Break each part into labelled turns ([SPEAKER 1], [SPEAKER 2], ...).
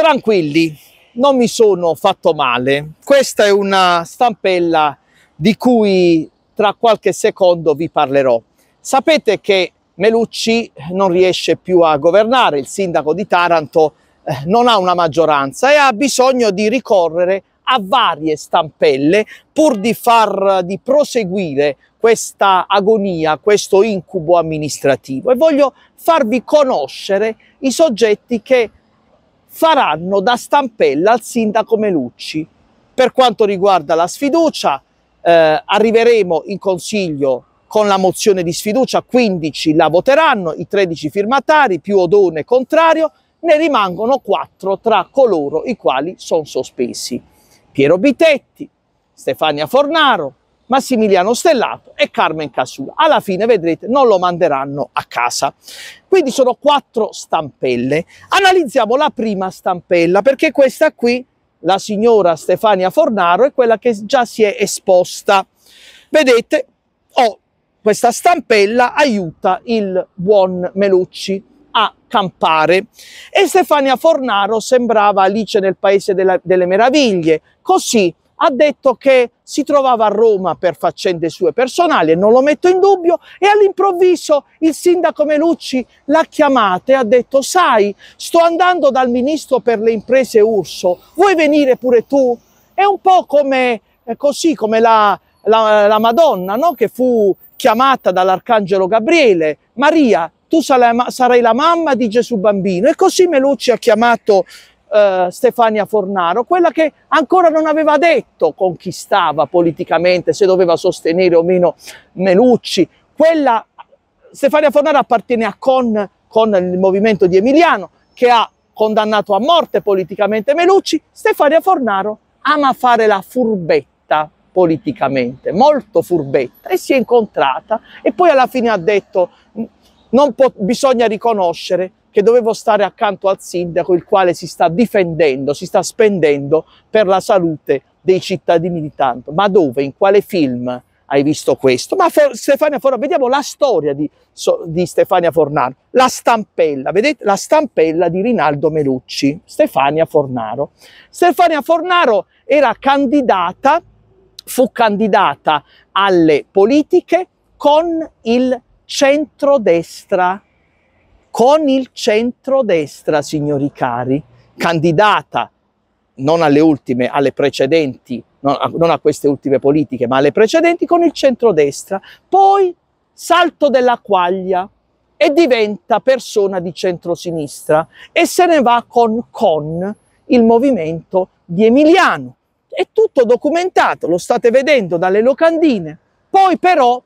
[SPEAKER 1] Tranquilli, non mi sono fatto male. Questa è una stampella di cui tra qualche secondo vi parlerò. Sapete che Melucci non riesce più a governare, il sindaco di Taranto eh, non ha una maggioranza e ha bisogno di ricorrere a varie stampelle pur di far di proseguire questa agonia, questo incubo amministrativo e voglio farvi conoscere i soggetti che faranno da stampella al sindaco Melucci. Per quanto riguarda la sfiducia, eh, arriveremo in consiglio con la mozione di sfiducia, 15 la voteranno, i 13 firmatari, più Odone contrario, ne rimangono 4 tra coloro i quali sono sospesi. Piero Bitetti, Stefania Fornaro, Massimiliano Stellato e Carmen Casula. Alla fine vedrete non lo manderanno a casa. Quindi sono quattro stampelle. Analizziamo la prima stampella perché questa qui, la signora Stefania Fornaro, è quella che già si è esposta. Vedete, oh, questa stampella aiuta il buon Melucci a campare. E Stefania Fornaro sembrava Alice nel Paese della, delle Meraviglie, così ha detto che si trovava a Roma per faccende sue personali e non lo metto in dubbio e all'improvviso il sindaco Melucci l'ha chiamata e ha detto sai sto andando dal ministro per le imprese Urso vuoi venire pure tu? È un po' come eh, così come la, la, la Madonna no? che fu chiamata dall'arcangelo Gabriele Maria tu sarai, la mamma di Gesù bambino. E così Melucci ha chiamato eh, Stefania Fornaro, quella che ancora non aveva detto con chi stava politicamente, se doveva sostenere o meno Melucci. Quella, Stefania Fornaro appartiene a con, con il movimento di Emiliano, che ha condannato a morte politicamente Melucci. Stefania Fornaro ama fare la furbetta politicamente, molto furbetta, e si è incontrata e poi alla fine ha detto non bisogna riconoscere che dovevo stare accanto al sindaco, il quale si sta difendendo, si sta spendendo per la salute dei cittadini di tanto. Ma dove, in quale film hai visto questo? Ma Stefania Fornaro, vediamo la storia di, di Stefania Fornaro, la stampella, vedete? La stampella di Rinaldo Melucci, Stefania Fornaro. Stefania Fornaro era candidata, fu candidata alle politiche con il centrodestra con il centrodestra, signori cari, candidata non alle ultime, alle precedenti, non a, non a queste ultime politiche, ma alle precedenti, con il centrodestra. Poi salto della quaglia e diventa persona di centrosinistra e se ne va con con il movimento di Emiliano. È tutto documentato, lo state vedendo dalle locandine. Poi però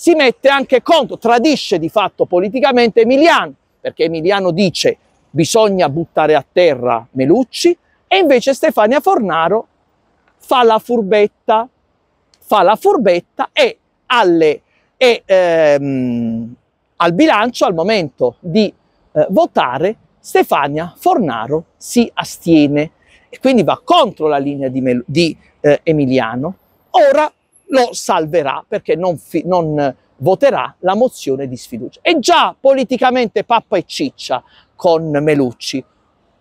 [SPEAKER 1] si mette anche contro, tradisce di fatto politicamente Emiliano, perché Emiliano dice bisogna buttare a terra Melucci e invece Stefania Fornaro fa la furbetta, fa la furbetta e, alle, e ehm, al bilancio, al momento di eh, votare, Stefania Fornaro si astiene e quindi va contro la linea di, Mel di eh, Emiliano. Ora lo salverà perché non, non eh, voterà la mozione di sfiducia. E già politicamente pappa e ciccia con Melucci.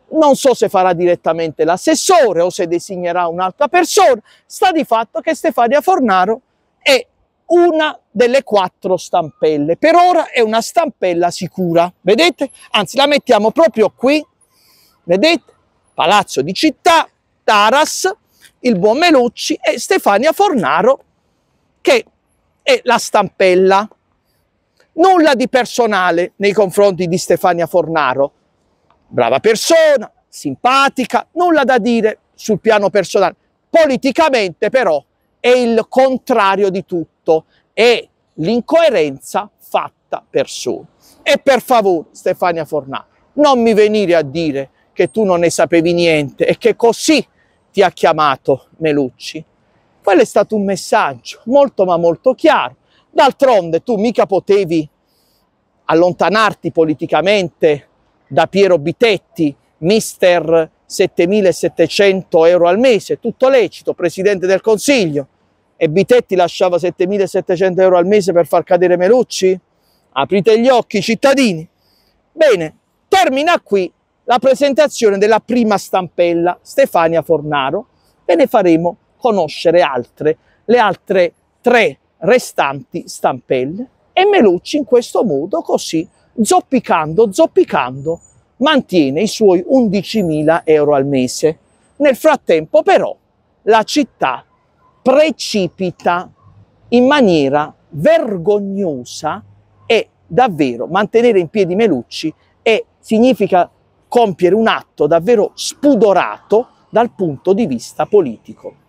[SPEAKER 1] Non so se farà direttamente l'assessore o se designerà un'altra persona, sta di fatto che Stefania Fornaro è una delle quattro stampelle. Per ora è una stampella sicura, vedete? Anzi, la mettiamo proprio qui, vedete? Palazzo di Città, Taras, il buon Melucci e Stefania Fornaro che è la stampella, nulla di personale nei confronti di Stefania Fornaro, brava persona, simpatica, nulla da dire sul piano personale, politicamente però è il contrario di tutto, è l'incoerenza fatta persona. E per favore, Stefania Fornaro, non mi venire a dire che tu non ne sapevi niente e che così ti ha chiamato Melucci. Quello è stato un messaggio molto ma molto chiaro. D'altronde tu mica potevi allontanarti politicamente da Piero Bitetti, mister 7700 euro al mese, tutto lecito, presidente del Consiglio. E Bitetti lasciava 7700 euro al mese per far cadere Melucci? Aprite gli occhi, cittadini. Bene, termina qui la presentazione della prima stampella Stefania Fornaro e ne faremo conoscere altre, le altre tre restanti stampelle e Melucci in questo modo così zoppicando, zoppicando mantiene i suoi 11.000 euro al mese. Nel frattempo però la città precipita in maniera vergognosa e davvero mantenere in piedi Melucci è, significa compiere un atto davvero spudorato dal punto di vista politico.